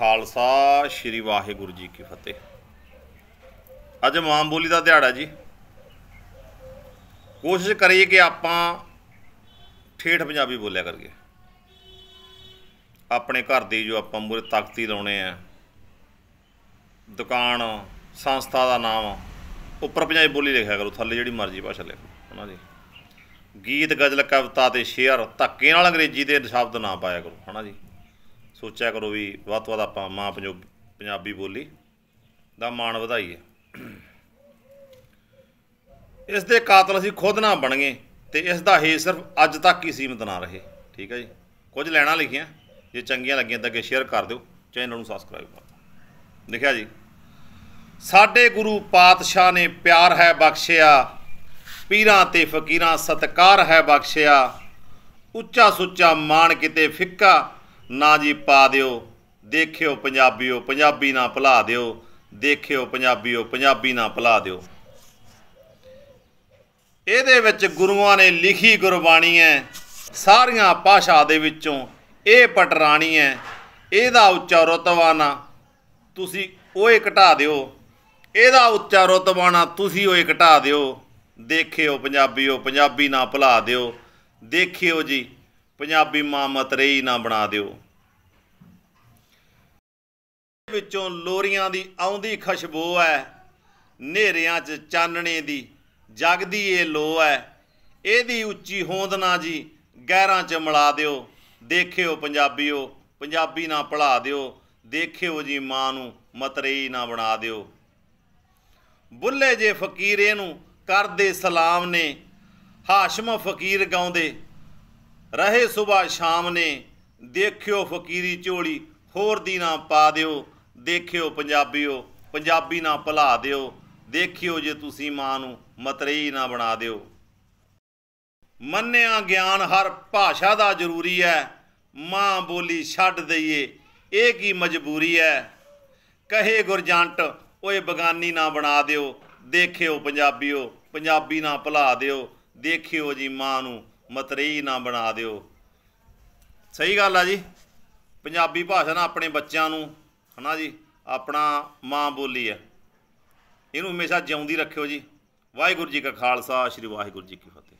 ਖਾਲਸਾ ਸ੍ਰੀ ਵਾਹਿਗੁਰੂ ਜੀ ਕੀ ਫਤਿਹ ਅੱਜ ਮਾਂ ਬੋਲੀ ਦਾ ਦਿਹਾੜਾ ਜੀ ਕੋਸ਼ਿਸ਼ ਕਰੀਏ ਕਿ ਆਪਾਂ ਠੇਠ ਪੰਜਾਬੀ ਬੋਲਿਆ ਕਰੀਏ ਆਪਣੇ ਘਰ ਦੀ ਜੋ ਆਪਾਂ ਮੂਰੇ ਤਾਕਤੀ ਲਾਉਣੇ ਆ ਦੁਕਾਨ ਸੰਸਥਾ ਦਾ ਨਾਮ ਉੱਪਰ ਪੰਜਾਬੀ ਬੋਲੀ ਲਿਖਿਆ ਕਰੋ ਥੱਲੇ ਜਿਹੜੀ ਮਰਜ਼ੀ ਭਾਸ਼ਾ ਲਿਖੋ ਹਨਾ ਜੀ ਗੀਤ ਗਜ਼ਲ ਕਵਿਤਾ ਤੇ ਸ਼ੇਅਰ ਧੱਕੇ ਨਾਲ ਅੰਗਰੇਜ਼ੀ ਦੇ ਸ਼ਬਦ ਨਾ ਪਾਇਆ ਕਰੋ ਹਨਾ ਜੀ ਸੋਚਿਆ ਕਰੋ ਵੀ ਵੱਧ ਤੋਂ ਵੱਧ ਆਪਾਂ ਮਾਂ ਪੰਜਾਬੀ ਬੋਲੀ ਦਾ ਮਾਣ ਵਧਾਈਏ ਇਸ ਦੇ ਕਾਤਲ ਅਸੀਂ ਖੁਦ ਨਾ ਬਣ ਗਏ ਤੇ ਇਸ ਦਾ ਹੇ ਸਿਰਫ ਅੱਜ ਤੱਕ ਹੀ ਸੀਮਤ ਨਾ ਰਹੇ ਠੀਕ ਹੈ ਜੀ ਕੁਝ ਲੈਣਾ ਲਿਖਿਆ ਜੇ ਚੰਗੀਆਂ ਲੱਗੀਆਂ ਤਾਂ ਅੱਗੇ ਸ਼ੇਅਰ ਕਰ ਦਿਓ ਚੈਨਲ ਨੂੰ ਸਬਸਕ੍ਰਾਈਬ ਕਰ ਦਿਓ ਲਿਖਿਆ ਜੀ ਸਾਡੇ ਗੁਰੂ ਪਾਤਸ਼ਾਹ ਨੇ ਪਿਆਰ ਹੈ ਬਖਸ਼ਿਆ ਪੀਰਾਂ ਤੇ ਫਕੀਰਾਂ ਸਤਕਾਰ ਹੈ ਬਖਸ਼ਿਆ ਉੱਚਾ ਸੁੱਚਾ ਮਾਣ ਕਿਤੇ ਫਿੱਕਾ ਨਾ ਜੀ ਪਾ ਦਿਓ ਦੇਖਿਓ ਪੰਜਾਬੀਓ ਪੰਜਾਬੀ ਨਾ ਭੁਲਾ ਦਿਓ ਦੇਖਿਓ ਪੰਜਾਬੀਓ ਪੰਜਾਬੀ ਨਾ ਭੁਲਾ ਦਿਓ ਇਹਦੇ ਵਿੱਚ ਗੁਰੂਆਂ ਨੇ ਲਿਖੀ ਗੁਰਬਾਣੀ ਹੈ ਸਾਰੀਆਂ ਭਾਸ਼ਾ ਦੇ ਵਿੱਚੋਂ ਇਹ ਪਟਰਾਣੀ ਹੈ ਇਹਦਾ ਉੱਚਾ ਰਤਵਾਨਾ ਤੁਸੀਂ ਓਏ ਘਟਾ ਦਿਓ ਇਹਦਾ ਉੱਚਾ ਰਤਵਾਨਾ ਤੁਸੀਂ ਓਏ ਘਟਾ ਦਿਓ ਦੇਖਿਓ ਪੰਜਾਬੀਓ ਪੰਜਾਬੀ ਨਾ ਭੁਲਾ ਦਿਓ ਦੇਖਿਓ ਜੀ ਪੰਜਾਬੀ ਮਾਂ ਮਤਰੇਈ ਨਾ ਬਣਾ ਦਿਓ ਵਿੱਚੋਂ ਲੋਰੀਆਂ ਦੀ ਆਉਂਦੀ ਖੁਸ਼ਬੂ ਐ ਨੇਰਿਆਂ 'ਚ ਚਾਨਣੇ ਦੀ ਜਗਦੀ ਏ ਲੋ ਐ ਇਹਦੀ ਉੱਚੀ ਹੋਂਦ ਨਾ ਜੀ ਗਹਿਰਾਂ 'ਚ ਮਿਲਾ ਦਿਓ ਦੇਖਿਓ ਪੰਜਾਬੀਓ ਪੰਜਾਬੀ ਨਾ ਪੜਾ ਦਿਓ ਦੇਖਿਓ ਜੀ ਮਾਂ ਨੂੰ ਮਤਰੇਈ ਨਾ ਬਣਾ ਦਿਓ ਬੁੱਲੇ ਜੇ ਫਕੀਰੇ ਨੂੰ ਕਰਦੇ ਸਲਾਮ ਨੇ ਹਾਸ਼ਮ ਫਕੀਰ ਗਾਉਂਦੇ ਰਹੇ ਸਵੇਰ ਸ਼ਾਮ ਨੇ ਦੇਖਿਓ ਫਕੀਰੀ ਝੋਲੀ ਹੋਰ ਦੀ ਨਾ ਪਾ ਦਿਓ ਦੇਖਿਓ ਪੰਜਾਬੀਓ ਪੰਜਾਬੀ ਨਾ ਭੁਲਾ ਦਿਓ ਦੇਖਿਓ ਜੇ ਤੁਸੀਂ ਮਾਂ ਨੂੰ ਮਤਰੇਈ ਨਾ ਬਣਾ ਦਿਓ ਮੰਨਿਆ ਗਿਆਨ ਹਰ ਭਾਸ਼ਾ ਦਾ ਜ਼ਰੂਰੀ ਹੈ ਮਾਂ ਬੋਲੀ ਛੱਡ ਦਈਏ ਇਹ ਕੀ ਮਜਬੂਰੀ ਹੈ ਕਹੇ ਗੁਰਜੰਟ ਓਏ ਬਗਾਨੀ ਨਾ ਬਣਾ ਦਿਓ ਦੇਖਿਓ ਪੰਜਾਬੀਓ ਪੰਜਾਬੀ ਨਾ ਭੁਲਾ ਦਿਓ ਦੇਖਿਓ ਜੀ ਮਾਂ ਨੂੰ ਮਤਰੇਈ ਨਾ ਬਣਾ ਦਿਓ ਸਹੀ ਗੱਲ ਆ ਜੀ ਪੰਜਾਬੀ ਭਾਸ਼ਾ ਨਾਲ ਆਪਣੇ ਬੱਚਿਆਂ ਨੂੰ ਹਨਾ ਜੀ ਆਪਣਾ ਮਾਂ ਬੋਲੀ ਹੈ ਇਹਨੂੰ ਹਮੇਸ਼ਾ ਜਿਉਂਦੀ ਰੱਖਿਓ ਜੀ ਵਾਹਿਗੁਰੂ ਜੀ ਕਾ ਖਾਲਸਾ ਸ੍ਰੀ ਵਾਹਿਗੁਰੂ ਜੀ ਕੀ ਫਤਿਹ